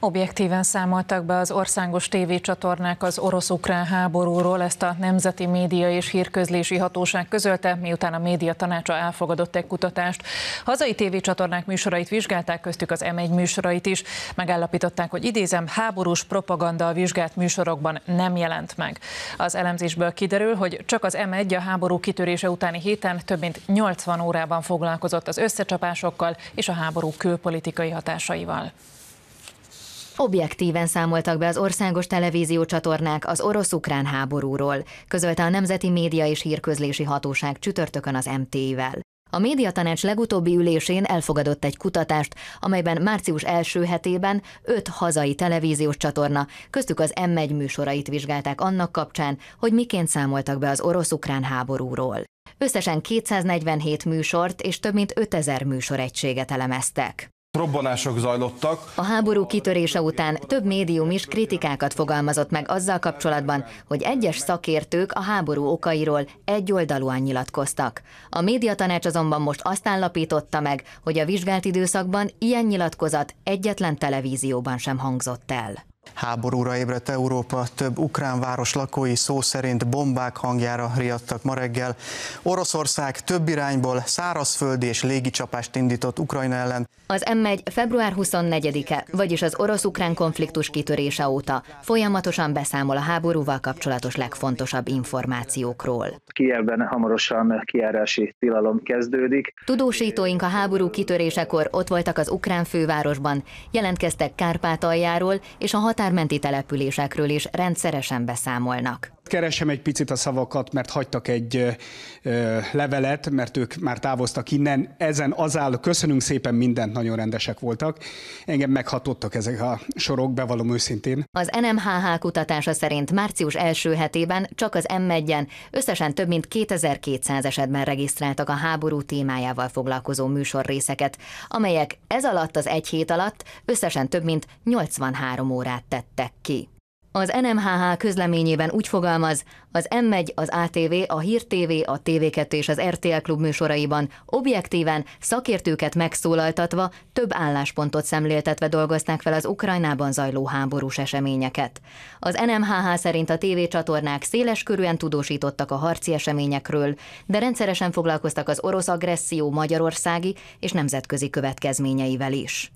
Objektíven számoltak be az országos tévécsatornák az orosz-ukrán háborúról, ezt a Nemzeti Média és Hírközlési Hatóság közölte, miután a média tanácsa elfogadott egy kutatást. Hazai tévécsatornák műsorait vizsgálták, köztük az M1 műsorait is. Megállapították, hogy idézem, háborús propaganda a vizsgált műsorokban nem jelent meg. Az elemzésből kiderül, hogy csak az M1 a háború kitörése utáni héten több mint 80 órában foglalkozott az összecsapásokkal és a háború külpolitikai hatásaival. Objektíven számoltak be az országos televízió csatornák az orosz-ukrán háborúról, közölte a Nemzeti Média és Hírközlési Hatóság csütörtökön az MT-vel. A médiatanács legutóbbi ülésén elfogadott egy kutatást, amelyben március első hetében öt hazai televíziós csatorna, köztük az M1 műsorait vizsgálták annak kapcsán, hogy miként számoltak be az orosz-ukrán háborúról. Összesen 247 műsort és több mint 5000 műsoregységet elemeztek robbanások zajlottak. A háború kitörése után több médium is kritikákat fogalmazott meg azzal kapcsolatban, hogy egyes szakértők a háború okairól egyoldalúan nyilatkoztak. A médiatanács azonban most azt állapította meg, hogy a vizsgált időszakban ilyen nyilatkozat egyetlen televízióban sem hangzott el. Háborúra ébredt Európa, több ukrán város lakói szó szerint bombák hangjára riadtak ma reggel. Oroszország több irányból szárazföldi és légicsapást indított Ukrajna ellen. Az M1 február 24-e, vagyis az orosz-ukrán konfliktus kitörése óta folyamatosan beszámol a háborúval kapcsolatos legfontosabb információkról. Kievben hamarosan kiárási tilalom kezdődik. Tudósítóink a háború kitörésekor ott voltak az ukrán fővárosban, jelentkeztek Kárpátaljáról és a hat határmenti településekről is rendszeresen beszámolnak. Keresem egy picit a szavakat, mert hagytak egy ö, levelet, mert ők már távoztak innen. Ezen az áll, köszönünk szépen mindent, nagyon rendesek voltak. Engem meghatottak ezek a sorok, bevallom őszintén. Az NMHH kutatása szerint március első hetében csak az M1-en összesen több mint 2200 esetben regisztráltak a háború témájával foglalkozó műsorrészeket, amelyek ez alatt az egy hét alatt összesen több mint 83 órát tettek ki. Az NMHH közleményében úgy fogalmaz, az M1, az ATV, a Hír TV, a TV2 és az RTL klub műsoraiban objektíven, szakértőket megszólaltatva, több álláspontot szemléltetve dolgozták fel az Ukrajnában zajló háborús eseményeket. Az NMHH szerint a TV csatornák széles körűen tudósítottak a harci eseményekről, de rendszeresen foglalkoztak az orosz agresszió magyarországi és nemzetközi következményeivel is.